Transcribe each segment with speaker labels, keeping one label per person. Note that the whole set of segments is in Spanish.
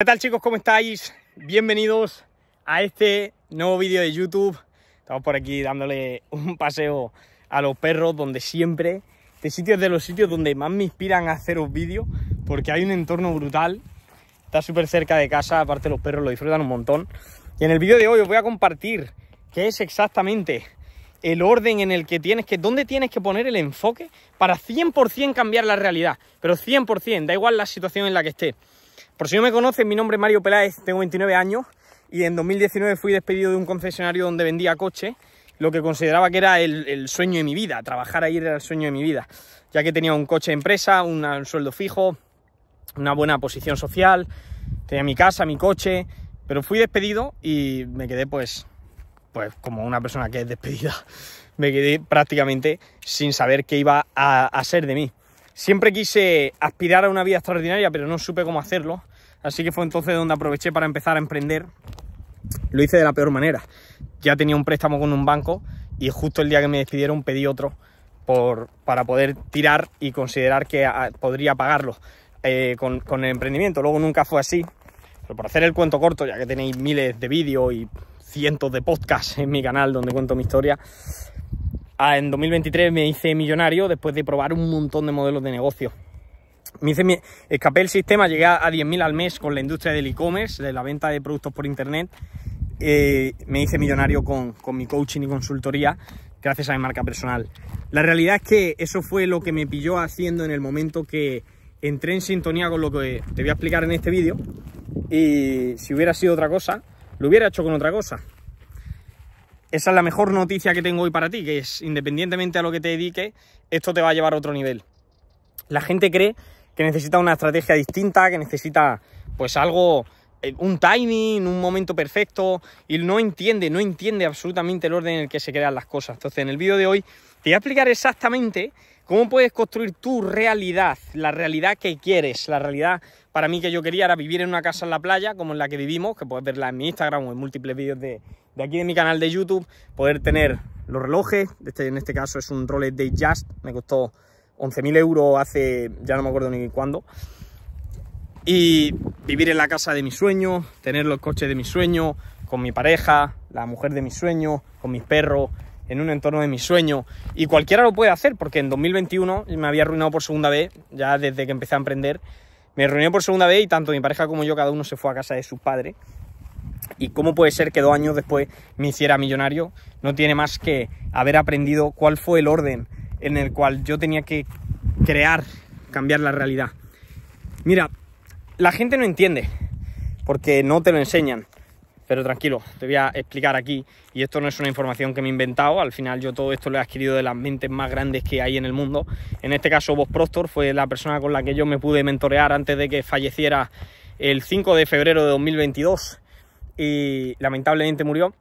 Speaker 1: ¿Qué tal chicos? ¿Cómo estáis? Bienvenidos a este nuevo vídeo de YouTube. Estamos por aquí dándole un paseo a los perros donde siempre, este sitio es de los sitios donde más me inspiran a haceros vídeos, porque hay un entorno brutal, está súper cerca de casa, aparte los perros lo disfrutan un montón. Y en el vídeo de hoy os voy a compartir qué es exactamente el orden en el que tienes que, dónde tienes que poner el enfoque para 100% cambiar la realidad, pero 100%, da igual la situación en la que estés por si no me conocen, mi nombre es Mario Peláez, tengo 29 años y en 2019 fui despedido de un concesionario donde vendía coche lo que consideraba que era el, sueño de mi vida, trabajar ahí era el sueño de mi vida, ya que tenía un coche de empresa, un sueldo fijo, una buena posición social, tenía mi casa, mi coche, pero fui despedido y me quedé pues, pues como una persona que es despedida, me quedé prácticamente sin saber qué iba a, a ser de mí. Siempre quise aspirar a una vida extraordinaria, pero no supe cómo hacerlo. Así que fue entonces donde aproveché para empezar a emprender. Lo hice de la peor manera. Ya tenía un préstamo con un banco y justo el día que me despidieron pedí otro para poder tirar y considerar que ah, podría pagarlo eh, con, con, el emprendimiento. Luego nunca fue así. Pero por hacer el cuento corto, ya que tenéis miles de vídeos y cientos de podcasts en mi canal donde cuento mi historia, Ah, en 2023 me hice millonario después de probar un montón de modelos de negocio. Me hice, escapé del sistema, llegué a 10.000 al mes con la industria del e-commerce, de la venta de productos por internet. Eh, me hice millonario con, con mi coaching y consultoría gracias a mi marca personal. La realidad es que eso fue lo que me pilló haciendo en el momento que entré en sintonía con lo que te voy a explicar en este vídeo. Y si hubiera sido otra cosa, lo hubiera hecho con otra cosa esa es la mejor noticia que tengo hoy para ti, que es independientemente a lo que te dediques, esto te va a llevar a otro nivel. La gente cree que necesita una estrategia distinta, que necesita pues algo, eh, un timing, un momento perfecto, y no entiende, no entiende absolutamente el orden en el que se crean las cosas. Entonces, en el vídeo de hoy te voy a explicar exactamente cómo puedes construir tu realidad, la realidad que quieres, la realidad para mí que yo quería era vivir en una casa en la playa, como en la que vivimos, que puedes verla en mi Instagram o en múltiples vídeos de, de aquí de mi canal de YouTube, poder tener los relojes, este, en este caso es un Rolex Datejust, me costó 11.000 euros hace, ya no me acuerdo ni cuándo, y vivir en la casa de mis sueños, tener los coches de mis sueños, con mi pareja, la mujer de mis sueños, con mis perros, en un entorno de mis sueños. Y cualquiera lo puede hacer, porque en 2021 me había arruinado por segunda vez, ya desde que empecé a emprender, me arruiné por segunda vez y tanto mi pareja como yo, cada uno se fue a casa de sus padres. ¿Y cómo puede ser que dos años después me hiciera millonario? No tiene más que haber aprendido cuál fue el orden en el cual yo tenía que crear, cambiar la realidad. Mira, la gente no entiende, porque no te lo enseñan. Pero tranquilo, te voy a explicar aquí, y esto no es una información que me he inventado, al final yo todo esto lo he adquirido de las mentes más grandes que hay en el mundo. En este caso, vos Proctor fue la persona con la que yo me pude mentorear antes de que falleciera el 5 de febrero de 2022 y lamentablemente murió.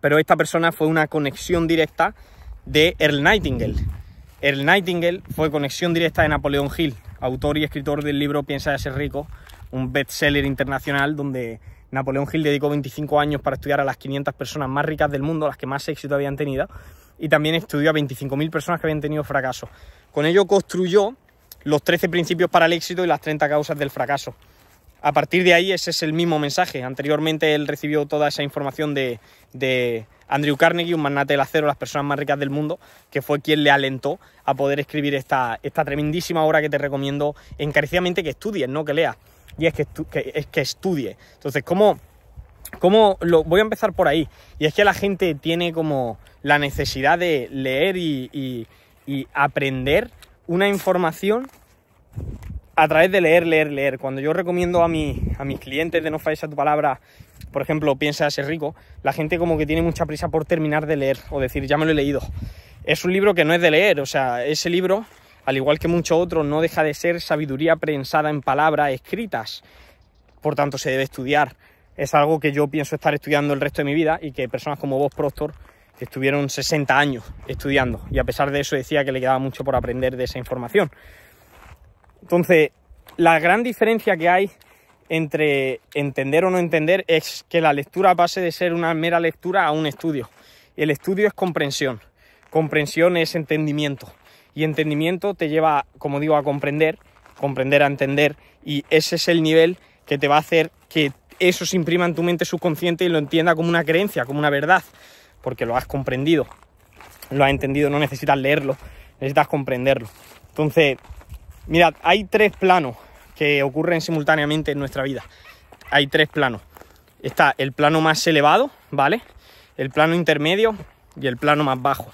Speaker 1: Pero esta persona fue una conexión directa de Earl Nightingale. Earl Nightingale fue conexión directa de Napoleón Hill, autor y escritor del libro Piensa de ser rico, un bestseller internacional donde Napoleón Hill dedicó 25 años para estudiar a las 500 personas más ricas del mundo, las que más éxito habían tenido, y también estudió a 25.000 personas que habían tenido fracaso. Con ello construyó los 13 principios para el éxito y las 30 causas del fracaso. A partir de ahí ese es el mismo mensaje. Anteriormente él recibió toda esa información de, Andrew Carnegie, un magnate del acero, las personas más ricas del mundo, que fue quien le alentó a poder escribir esta, esta tremendísima obra que te recomiendo encarecidamente que estudies, no que leas. Y es que, es que estudie. Entonces, ¿cómo, lo, voy a empezar por ahí? Y es que la gente tiene como la necesidad de leer y aprender una información a través de leer, leer, leer. Cuando yo recomiendo a, mi, a mis clientes de no falles a tu palabra, por ejemplo, piensa a ser rico, la gente como que tiene mucha prisa por terminar de leer o decir, ya me lo he leído. Es un libro que no es de leer, o sea, ese libro, al igual que muchos otros, no deja de ser sabiduría prensada en palabras escritas. Por tanto, se debe estudiar. Es algo que yo pienso estar estudiando el resto de mi vida y que personas como vos, Proctor, estuvieron 60 años estudiando y a pesar de eso decía que le quedaba mucho por aprender de esa información. Entonces, la gran diferencia que hay entre entender o no entender es que la lectura pase de ser una mera lectura a un estudio. El estudio es comprensión, comprensión es entendimiento y entendimiento te lleva, como digo, a comprender, comprender a entender y ese es el nivel que te va a hacer que eso se imprima en tu mente subconsciente y lo entienda como una creencia, como una verdad, porque lo has comprendido, lo has entendido, no necesitas leerlo, necesitas comprenderlo. Entonces, Mirad, hay tres planos que ocurren simultáneamente en nuestra vida. Hay tres planos. Está el plano más elevado, ¿vale? El plano intermedio y el plano más bajo.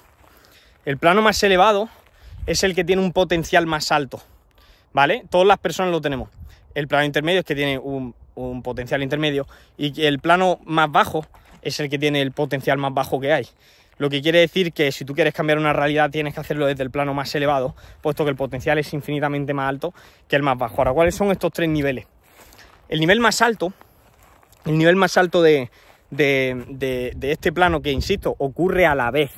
Speaker 1: El plano más elevado es el que tiene un potencial más alto, ¿vale? Todas las personas lo tenemos. El plano intermedio es que tiene un, un potencial intermedio y el plano más bajo es el que tiene el potencial más bajo que hay. Lo que quiere decir que si tú quieres cambiar una realidad tienes que hacerlo desde el plano más elevado, puesto que el potencial es infinitamente más alto que el más bajo. Ahora, ¿cuáles son estos tres niveles? El nivel más alto, el nivel más alto de, de este plano que, insisto, ocurre a la vez.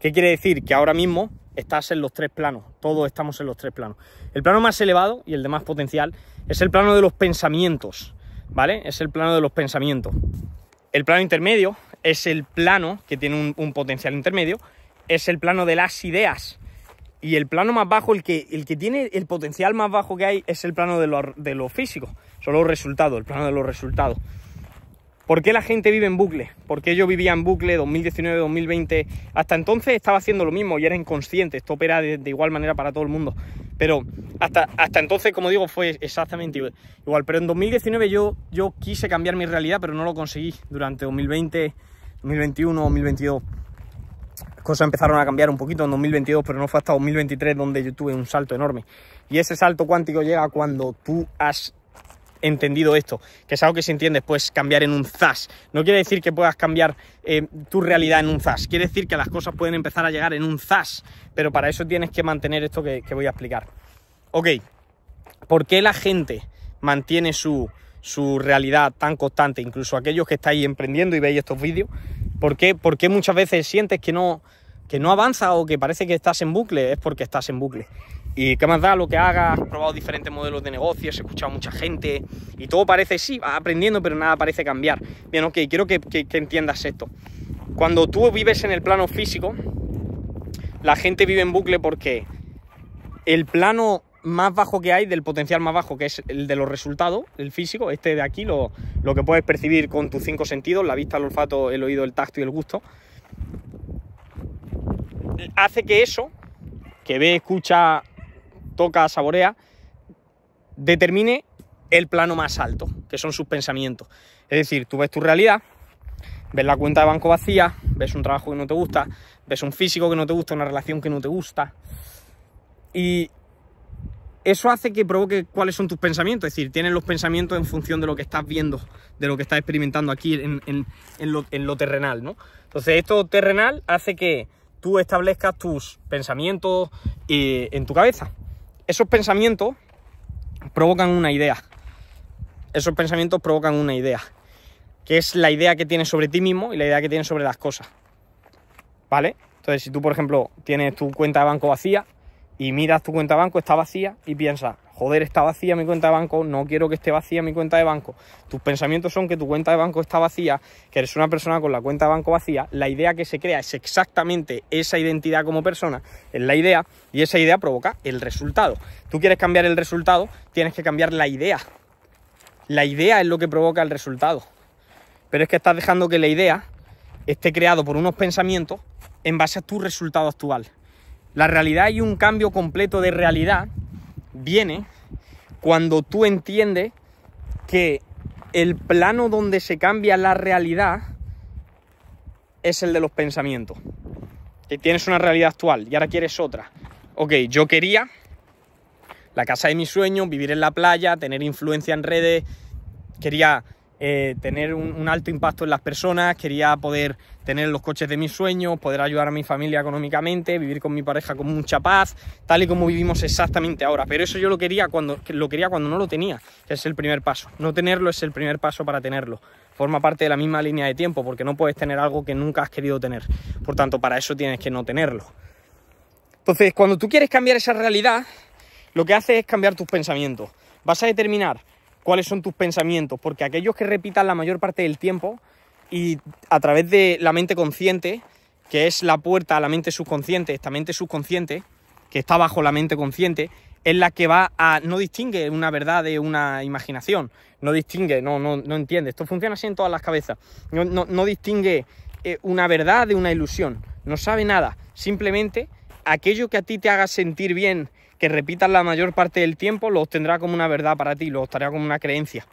Speaker 1: ¿Qué quiere decir? Que ahora mismo estás en los tres planos, todos estamos en los tres planos. El plano más elevado y el de más potencial es el plano de los pensamientos, ¿vale? Es el plano de los pensamientos. El plano intermedio es el plano que tiene un, potencial intermedio, es el plano de las ideas. Y el plano más bajo, el que, el que tiene el potencial más bajo que hay, es el plano de lo, de lo físico. Son los resultados, el plano de los resultados. ¿Por qué la gente vive en bucle? ¿Por qué yo vivía en bucle 2019, 2020? Hasta entonces estaba haciendo lo mismo y era inconsciente. Esto opera de igual manera para todo el mundo. Pero hasta, hasta entonces, como digo, fue exactamente igual. Pero en 2019 yo, yo quise cambiar mi realidad, pero no lo conseguí durante 2020, 2021, 2022. Las cosas empezaron a cambiar un poquito en 2022, pero no fue hasta 2023 donde yo tuve un salto enorme. Y ese salto cuántico llega cuando tú has entendido esto, que es algo que si entiendes puedes cambiar en un zas. No quiere decir que puedas cambiar eh, tu realidad en un zas, quiere decir que las cosas pueden empezar a llegar en un zas, pero para eso tienes que mantener esto que, voy a explicar. Ok, ¿por qué la gente mantiene su, su realidad tan constante? Incluso aquellos que estáis emprendiendo y veis estos vídeos, ¿por qué, muchas veces sientes que no, que no avanza o que parece que estás en bucle? Es porque estás en bucle. Y qué más da lo que hagas, has probado diferentes modelos de negocios, he escuchado a mucha gente y todo parece, sí, vas aprendiendo, pero nada parece cambiar. Bien, ok, quiero que, entiendas esto. Cuando tú vives en el plano físico, la gente vive en bucle porque el plano más bajo que hay, del potencial más bajo, que es el de los resultados, el físico, este de aquí, lo que puedes percibir con tus cinco sentidos, la vista, el olfato, el oído, el tacto y el gusto, hace que eso, que ve, escucha, toca, saborea, determine el plano más alto, que son sus pensamientos. Es decir, tú ves tu realidad, ves la cuenta de banco vacía, ves un trabajo que no te gusta, ves un físico que no te gusta, una relación que no te gusta. Y eso hace que provoque cuáles son tus pensamientos, es decir, tienes los pensamientos en función de lo que estás viendo, de lo que estás experimentando aquí en, lo, terrenal, Entonces esto terrenal hace que tú establezcas tus pensamientos eh, en tu cabeza esos pensamientos provocan una idea. Esos pensamientos provocan una idea, que es la idea que tienes sobre ti mismo y la idea que tienes sobre las cosas. ¿Vale? Entonces, si tú, por ejemplo, tienes tu cuenta de banco vacía, y miras tu cuenta de banco, está vacía y piensas, joder, está vacía mi cuenta de banco, no quiero que esté vacía mi cuenta de banco. Tus pensamientos son que tu cuenta de banco está vacía, que eres una persona con la cuenta de banco vacía, la idea que se crea es exactamente esa identidad como persona, es la idea, y esa idea provoca el resultado. Tú quieres cambiar el resultado, tienes que cambiar la idea. La idea es lo que provoca el resultado. Pero es que estás dejando que la idea esté creado por unos pensamientos en base a tu resultado actual. La realidad y un cambio completo de realidad viene cuando tú entiendes que el plano donde se cambia la realidad es el de los pensamientos. Que tienes una realidad actual y ahora quieres otra. Ok, yo quería la casa de mis sueños, vivir en la playa, tener influencia en redes, quería eh, tener un, alto impacto en las personas, quería poder tener los coches de mis sueños, poder ayudar a mi familia económicamente, vivir con mi pareja con mucha paz, tal y como vivimos exactamente ahora. Pero eso yo lo quería cuando, lo quería cuando no lo tenía, que es el primer paso. No tenerlo es el primer paso para tenerlo. Forma parte de la misma línea de tiempo, porque no puedes tener algo que nunca has querido tener. Por tanto, para eso tienes que no tenerlo. Entonces, cuando tú quieres cambiar esa realidad, lo que haces es cambiar tus pensamientos. Vas a determinar cuáles son tus pensamientos, porque aquellos que repitan la mayor parte del tiempo y a través de la mente consciente, que es la puerta a la mente subconsciente, esta mente subconsciente, que está bajo la mente consciente, es la que va a. no distingue una verdad de una imaginación. No distingue, no, no, no entiende. Esto funciona así en todas las cabezas. No, no, no distingue eh, una verdad de una ilusión. No sabe nada. Simplemente aquello que a ti te haga sentir bien que repitas la mayor parte del tiempo, lo obtendrá como una verdad para ti, lo obtendrá como una creencia.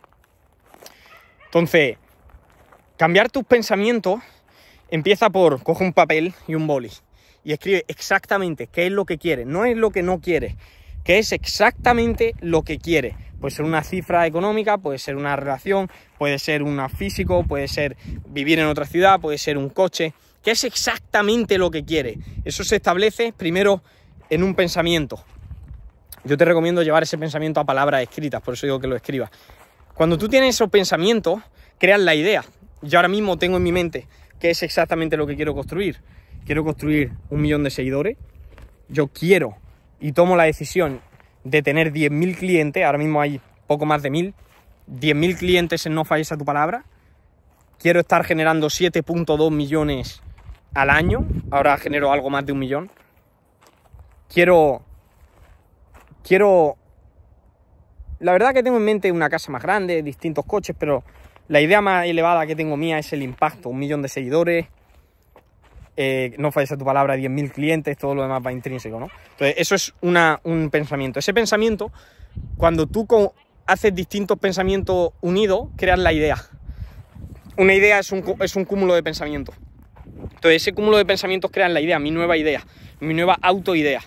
Speaker 1: Entonces, cambiar tus pensamientos empieza por coge un papel y un boli y escribe exactamente qué es lo que quieres, no es lo que no quieres, ...qué es exactamente lo que quieres. Puede ser una cifra económica, puede ser una relación, puede ser un físico, puede ser vivir en otra ciudad, puede ser un coche, ...qué es exactamente lo que quieres. Eso se establece primero en un pensamiento. Yo te recomiendo llevar ese pensamiento a palabras escritas, por eso digo que lo escribas. Cuando tú tienes esos pensamientos, creas la idea. Yo ahora mismo tengo en mi mente qué es exactamente lo que quiero construir. Quiero construir un millón de seguidores. Yo quiero y tomo la decisión de tener 10.000 clientes. Ahora mismo hay poco más de 1.000. 10.000 clientes en No Falles a tu Palabra. Quiero estar generando 7.2 millones al año. Ahora genero algo más de un millón. Quiero Quiero... La verdad que tengo en mente una casa más grande, distintos coches, pero la idea más elevada que tengo mía es el impacto. Un millón de seguidores, eh, no falles a tu palabra, 10.000 clientes, todo lo demás va intrínseco, ¿no? Entonces, eso es un pensamiento. Ese pensamiento, cuando tú haces distintos pensamientos unidos, creas la idea. Una idea es un, cúmulo de pensamientos. Entonces, ese cúmulo de pensamientos crean la idea, mi nueva idea, mi nueva autoidea.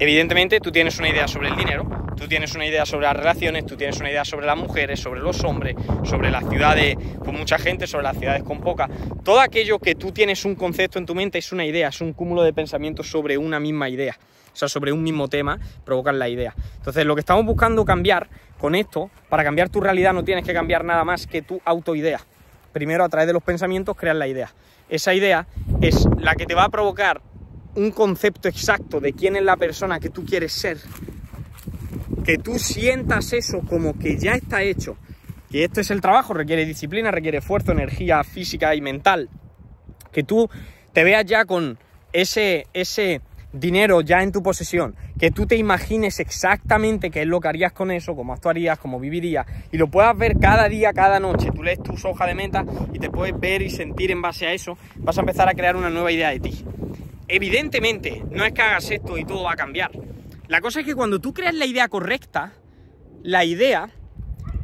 Speaker 1: Evidentemente tú tienes una idea sobre el dinero, tú tienes una idea sobre las relaciones, tú tienes una idea sobre las mujeres, sobre los hombres, sobre las ciudades con mucha gente, sobre las ciudades con poca. Todo aquello que tú tienes un concepto en tu mente es una idea, es un cúmulo de pensamientos sobre una misma idea. O sea, sobre un mismo tema provocan la idea. Entonces, lo que estamos buscando cambiar con esto, para cambiar tu realidad no tienes que cambiar nada más que tu autoidea. Primero, a través de los pensamientos, creas la idea. Esa idea es la que te va a provocar un concepto exacto de quién es la persona que tú quieres ser, que tú sientas eso como que ya está hecho, que este es el trabajo, requiere disciplina, requiere esfuerzo, energía física y mental, que tú te veas ya con ese, ese dinero ya en tu posesión, que tú te imagines exactamente qué es lo que harías con eso, cómo actuarías, cómo vivirías, y lo puedas ver cada día, cada noche. Tú lees tus hojas de meta y te puedes ver y sentir en base a eso, vas a empezar a crear una nueva idea de ti. Evidentemente, no es que hagas esto y todo va a cambiar. La cosa es que cuando tú creas la idea correcta, la idea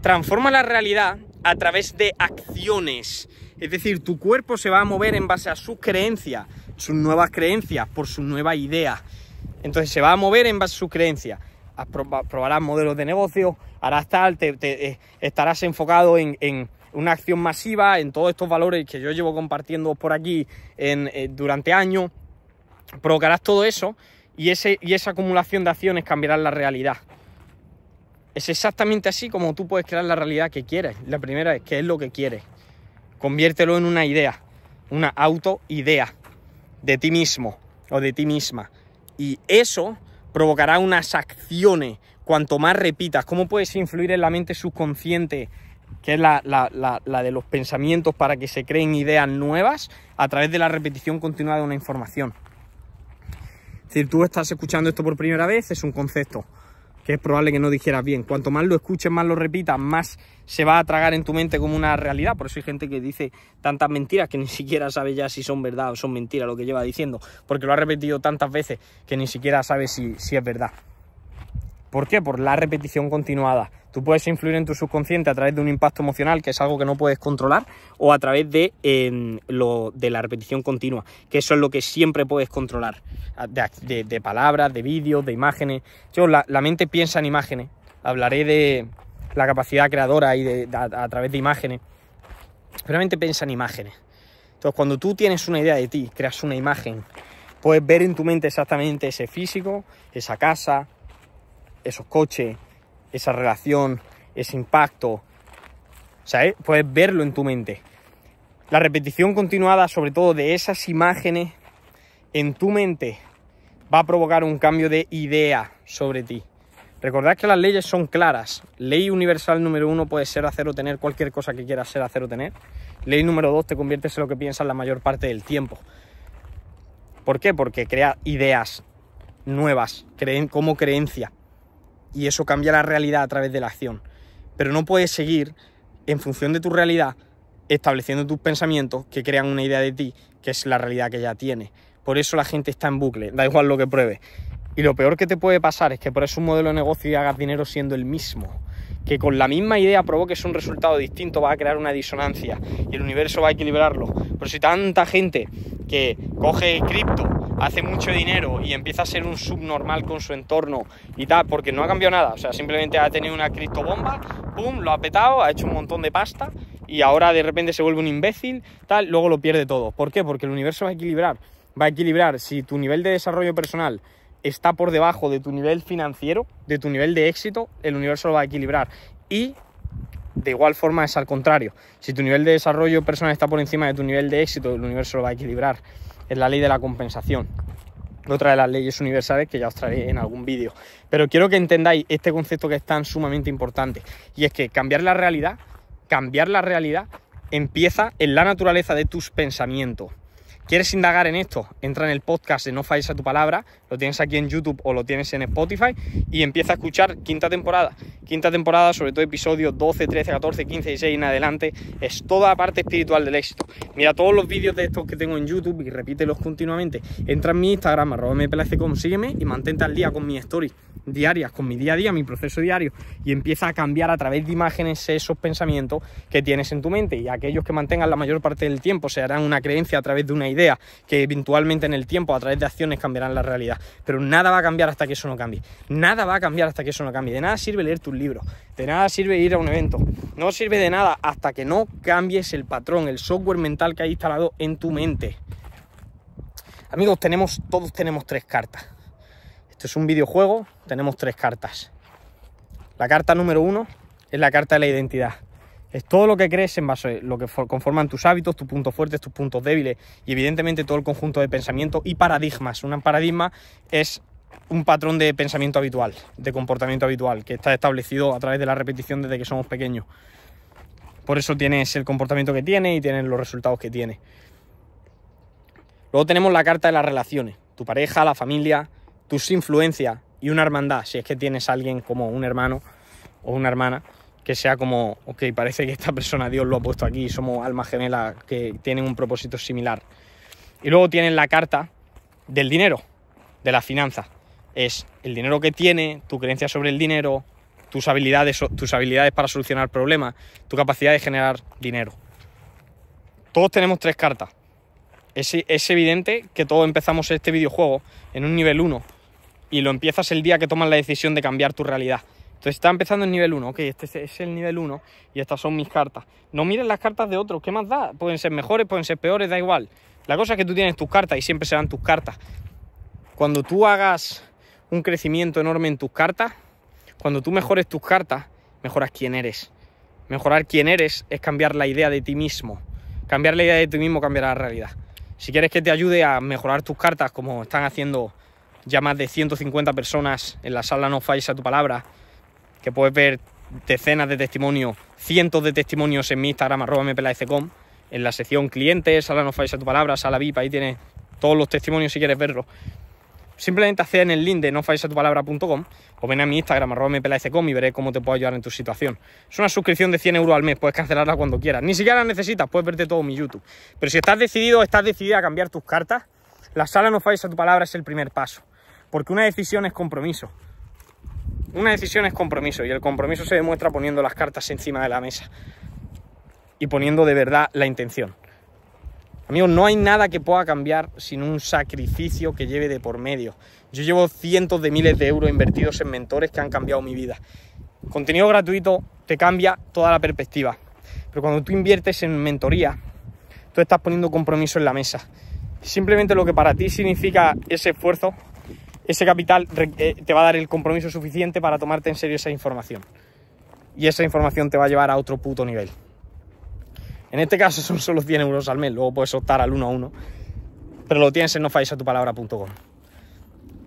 Speaker 1: transforma la realidad a través de acciones. Es decir, tu cuerpo se va a mover en base a sus creencias, sus nuevas creencias, por su nueva idea. Entonces se va a mover en base a sus creencias. Probarás modelos de negocio, harás tal, eh, estarás enfocado en, una acción masiva, en todos estos valores que yo llevo compartiendo por aquí eh, durante años provocarás todo eso y, y esa acumulación de acciones cambiará la realidad. Es exactamente así como tú puedes crear la realidad que quieres. La primera es qué es lo que quieres. Conviértelo en una idea, una autoidea de ti mismo o de ti misma. Y eso provocará unas acciones. Cuanto más repitas, ¿cómo puedes influir en la mente subconsciente, que es la, la de los pensamientos, para que se creen ideas nuevas a través de la repetición continua de una información? Si tú estás escuchando esto por primera vez, es un concepto que es probable que no dijeras bien. Cuanto más lo escuches, más lo repitas, más se va a tragar en tu mente como una realidad. Por eso hay gente que dice tantas mentiras que ni siquiera sabe ya si son verdad o son mentiras lo que lleva diciendo, porque lo ha repetido tantas veces que ni siquiera sabe si, si es verdad. ¿Por qué? Por la repetición continuada. Tú puedes influir en tu subconsciente a través de un impacto emocional, que es algo que no puedes controlar, o a través de, em, lo, de la repetición continua, que eso es lo que siempre puedes controlar, de, palabras, de vídeos, de imágenes. Yo, la, mente piensa en imágenes. Hablaré de la capacidad creadora y de, a, a través de imágenes. Pero la mente piensa en imágenes. Entonces, cuando tú tienes una idea de ti, creas una imagen, puedes ver en tu mente exactamente ese físico, esa casa, esos coches, esa relación, ese impacto. ¿Sabes? Puedes verlo en tu mente. La repetición continuada, sobre todo de esas imágenes en tu mente, va a provocar un cambio de idea sobre ti. Recordad que las leyes son claras. Ley universal número uno puede ser hacer o tener cualquier cosa que quieras ser, hacer o tener. Ley número dos te conviertes en lo que piensas la mayor parte del tiempo. ¿Por qué? Porque crea ideas nuevas creen, como creencia y eso cambia la realidad a través de la acción. Pero no puedes seguir en función de tu realidad estableciendo tus pensamientos que crean una idea de ti, que es la realidad que ya tiene. Por eso la gente está en bucle, da igual lo que pruebe. Y lo peor que te puede pasar es que por eso un modelo de negocio y hagas dinero siendo el mismo. Que con la misma idea provoques un resultado distinto, va a crear una disonancia y el universo va a equilibrarlo. Pero si tanta gente que coge cripto hace mucho dinero y empieza a ser un subnormal con su entorno y tal, porque no ha cambiado nada, o sea, simplemente ha tenido una criptobomba, pum, lo ha petado, ha hecho un montón de pasta y ahora de repente se vuelve un imbécil, tal, luego lo pierde todo. ¿Por qué? Porque el universo va a equilibrar, va a equilibrar si tu nivel de desarrollo personal está por debajo de tu nivel financiero, de tu nivel de éxito, el universo lo va a equilibrar. Y de igual forma es al contrario. Si tu nivel de desarrollo personal está por encima de tu nivel de éxito, el universo lo va a equilibrar es la ley de la compensación. Otra de las leyes universales que ya os traeré en algún vídeo. Pero quiero que entendáis este concepto que es tan sumamente importante. Y es que cambiar la realidad, cambiar la realidad empieza en la naturaleza de tus pensamientos. ¿Quieres indagar en esto? Entra en el podcast de No Falles a tu Palabra, lo tienes aquí en YouTube o lo tienes en Spotify y empieza a escuchar quinta temporada. Quinta temporada, sobre todo episodios 12, 13, 14, 15, 6 en adelante, es toda la parte espiritual del éxito. Mira todos los vídeos de estos que tengo en YouTube y repítelos continuamente. Entra en mi Instagram, arroba como sígueme y mantente al día con mis stories diarias, con mi día a día, mi proceso diario y empieza a cambiar a través de imágenes esos pensamientos que tienes en tu mente y aquellos que mantengan la mayor parte del tiempo se harán una creencia a través de una idea que eventualmente en el tiempo, a través de acciones, cambiarán la realidad. Pero nada va a cambiar hasta que eso no cambie. Nada va a cambiar hasta que eso no cambie. De nada sirve leer tus libros, de nada sirve ir a un evento, no sirve de nada hasta que no cambies el patrón, el software mental que hay instalado en tu mente. Amigos, tenemos, todos tenemos tres cartas. Esto es un videojuego, tenemos tres cartas. La carta número uno es la carta de la identidad. Es todo lo que crees en base a lo que conforman tus hábitos, tus puntos fuertes, tus puntos débiles y evidentemente todo el conjunto de pensamientos y paradigmas. Un paradigma es un patrón de pensamiento habitual, de comportamiento habitual, que está establecido a través de la repetición desde que somos pequeños. Por eso tienes el comportamiento que tienes y tienes los resultados que tiene. Luego tenemos la carta de las relaciones, tu pareja, la familia, tus influencias y una hermandad, si es que tienes a alguien como un hermano o una hermana que sea como, ok, parece que esta persona Dios lo ha puesto aquí, somos almas gemelas que tienen un propósito similar. Y luego tienen la carta del dinero, de la finanza. Es el dinero que tiene, tu creencia sobre el dinero, tus habilidades, tus habilidades para solucionar problemas, tu capacidad de generar dinero. Todos tenemos tres cartas. Es, es evidente que todos empezamos este videojuego en un nivel 1 y lo empiezas el día que tomas la decisión de cambiar tu realidad entonces está empezando el nivel 1, ok, este es el nivel 1 y estas son mis cartas. No miren las cartas de otros, ¿qué más da? Pueden ser mejores, pueden ser peores, da igual. La cosa es que tú tienes tus cartas y siempre serán tus cartas. Cuando tú hagas un crecimiento enorme en tus cartas, cuando tú mejores tus cartas, mejoras quién eres. Mejorar quién eres es cambiar la idea de ti mismo. Cambiar la idea de ti mismo cambiará la realidad. Si quieres que te ayude a mejorar tus cartas, como están haciendo ya más de 150 personas en la sala No Falles a tu Palabra, que puedes ver decenas de testimonios, cientos de testimonios en mi Instagram, arroba en la sección clientes, sala no a tu palabra, sala VIP, ahí tienes todos los testimonios si quieres verlos. Simplemente accede en el link de nofallesatupalabra.com o ven a mi Instagram, arroba y veré cómo te puedo ayudar en tu situación. Es una suscripción de 100 euros al mes, puedes cancelarla cuando quieras. Ni siquiera la necesitas, puedes verte todo mi YouTube. Pero si estás decidido, estás decidida a cambiar tus cartas, la sala no falles a tu palabra es el primer paso. Porque una decisión es compromiso. Una decisión es compromiso y el compromiso se demuestra poniendo las cartas encima de la mesa y poniendo de verdad la intención. Amigos, no hay nada que pueda cambiar sin un sacrificio que lleve de por medio. Yo llevo cientos de miles de euros invertidos en mentores que han cambiado mi vida. Contenido gratuito te cambia toda la perspectiva. Pero cuando tú inviertes en mentoría, tú estás poniendo compromiso en la mesa. Simplemente lo que para ti significa ese esfuerzo ese capital eh, te va a dar el compromiso suficiente para tomarte en serio esa información. Y esa información te va a llevar a otro puto nivel. En este caso son solo 100 euros al mes, luego puedes optar al uno a uno. Pero lo tienes en nofallesatupalabra.com.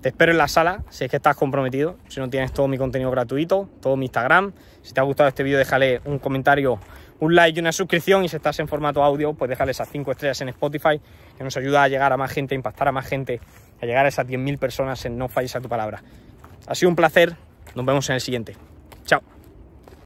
Speaker 1: Te espero en la sala si es que estás comprometido, si no tienes todo mi contenido gratuito, todo mi Instagram. Si te ha gustado este vídeo déjale un comentario un like y una suscripción. Y si estás en formato audio, pues dejar a 5 estrellas en Spotify, que nos ayuda a llegar a más gente, a impactar a más gente, a llegar a esas 10.000 personas en No Falles a tu Palabra. Ha sido un placer. Nos vemos en el siguiente. Chao.